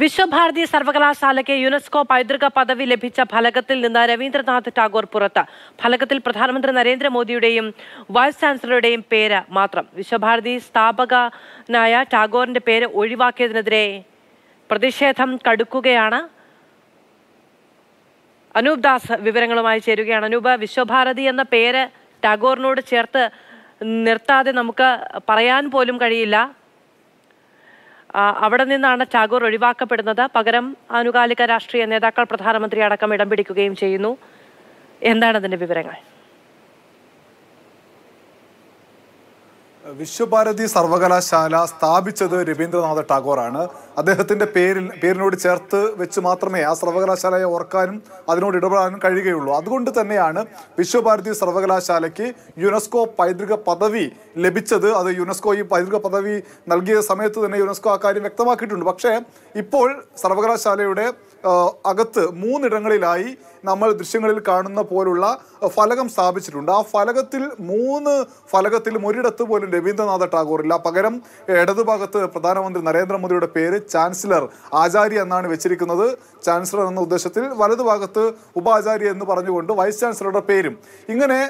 Visva Bharati സർവകലാശാലയ്ക്ക് UNESCO പൈതൃക പദവി ലഭിച്ച ഫലകത്തിൽ നിന്ന് രവീന്ദ്രനാഥ് ടാഗോർ പുറത്ത് ഫലകത്തിൽ പ്രധാനമന്ത്രി നരേന്ദ്രമോദിയുടെയും വൈസ് ചാൻസലറുടെയും പേര് മാത്രം വിശ്വഭാരതി സ്ഥാപകനായ ടാഗോറിന്റെ പേര് ഒഴിവാക്കിയതിനെതിരെ പ്രതിഷേധം കടുക്കുകയാണ് അനൂപ് ദാസ് വിവരങ്ങളുമായി ചേരുകയാണ് അനൂപ് വിശ്വഭാരതി എന്ന പേര് ടാഗോറിനോട് ചേർത്ത് നിർത്താതെ നമുക്ക് പറയാൻ പോലും കഴിയില്ല അവിടെ നിന്നാണ് ടാഗോർ ഒഴിവാക്കപ്പെടുന്നത് പകരം ആനുകാലിക രാഷ്ട്രീയ നേതാക്കൾ പ്രധാനമന്ത്രി അടക്കം ഇടം പിടിക്കുകയും ചെയ്യുന്നു എന്താണ് അതിൻ്റെ വിവരങ്ങൾ വിശ്വഭാരതി സർവകലാശാല സ്ഥാപിച്ചത് രവീന്ദ്രനാഥ് ടാഗോറാണ് അദ്ദേഹത്തിൻ്റെ പേരിൽ പേരിനോട് ചേർത്ത് വെച്ച് മാത്രമേ ആ സർവകലാശാലയെ ഓർക്കാനും അതിനോട് ഇടപെടാനും കഴിയുകയുള്ളൂ അതുകൊണ്ട് തന്നെയാണ് വിശ്വഭാരതി സർവകലാശാലയ്ക്ക് യുനെസ്കോ പൈതൃക പദവി ലഭിച്ചത് അത് യുനെസ്കോ ഈ പൈതൃക പദവി നൽകിയ സമയത്ത് തന്നെ യുനെസ്കോ ആ കാര്യം വ്യക്തമാക്കിയിട്ടുണ്ട് പക്ഷേ ഇപ്പോൾ സർവകലാശാലയുടെ അകത്ത് മൂന്നിടങ്ങളിലായി നമ്മൾ ദൃശ്യങ്ങളിൽ കാണുന്ന പോലുള്ള ഫലകം സ്ഥാപിച്ചിട്ടുണ്ട് ആ ഫലകത്തിൽ മൂന്ന് ഫലകത്തിലും ഒരിടത്ത് പോലും രവീന്ദ്രനാഥ ടാഗോറില്ല പകരം ഇടതുഭാഗത്ത് പ്രധാനമന്ത്രി നരേന്ദ്രമോദിയുടെ പേര് ചാൻസലർ ആചാര്യ എന്നാണ് വെച്ചിരിക്കുന്നത് ചാൻസലർ എന്ന ഉദ്ദേശത്തിൽ വലതുഭാഗത്ത് ഉപാചാര്യ എന്ന് പറഞ്ഞുകൊണ്ട് വൈസ് ചാൻസലറുടെ പേരും ഇങ്ങനെ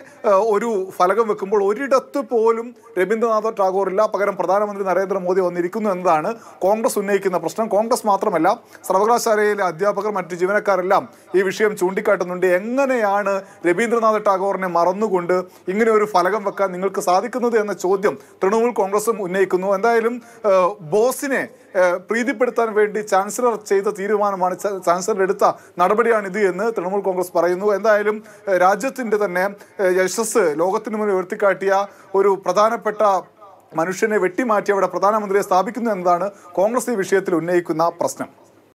ഒരു ഫലകം വെക്കുമ്പോൾ ഒരിടത്ത് പോലും രവീന്ദ്രനാഥ ടാഗോറില്ല പകരം പ്രധാനമന്ത്രി നരേന്ദ്രമോദി വന്നിരിക്കുന്നു എന്നതാണ് കോൺഗ്രസ് ഉന്നയിക്കുന്ന പ്രശ്നം കോൺഗ്രസ് മാത്രമല്ല സർവകലാശാലയിലെ അധ്യാപകർ മറ്റു ജീവനക്കാരെല്ലാം ഈ വിഷയം ചൂണ്ടിക്കാട്ടുന്നുണ്ട് എങ്ങനെയാണ് രവീന്ദ്രനാഥ് ടാഗോറിനെ മറന്നുകൊണ്ട് ഇങ്ങനെ ഒരു ഫലകം വെക്കാൻ നിങ്ങൾക്ക് സാധിക്കുന്നത് എന്ന ചോദ്യം തൃണമൂൽ കോൺഗ്രസും ഉന്നയിക്കുന്നു എന്തായാലും ബോസിനെ പ്രീതിപ്പെടുത്താൻ വേണ്ടി ചാൻസലർ ചെയ്ത തീരുമാനമാണ് ചാൻസലർ എടുത്ത നടപടിയാണ് ഇത് എന്ന് തൃണമൂൽ കോൺഗ്രസ് പറയുന്നു എന്തായാലും രാജ്യത്തിൻ്റെ തന്നെ യശസ് ലോകത്തിന് മുന്നിൽ ഉയർത്തിക്കാട്ടിയ ഒരു പ്രധാനപ്പെട്ട മനുഷ്യനെ വെട്ടിമാറ്റി അവിടെ പ്രധാനമന്ത്രിയെ സ്ഥാപിക്കുന്നു എന്നതാണ് കോൺഗ്രസ് ഈ വിഷയത്തിൽ ഉന്നയിക്കുന്ന പ്രശ്നം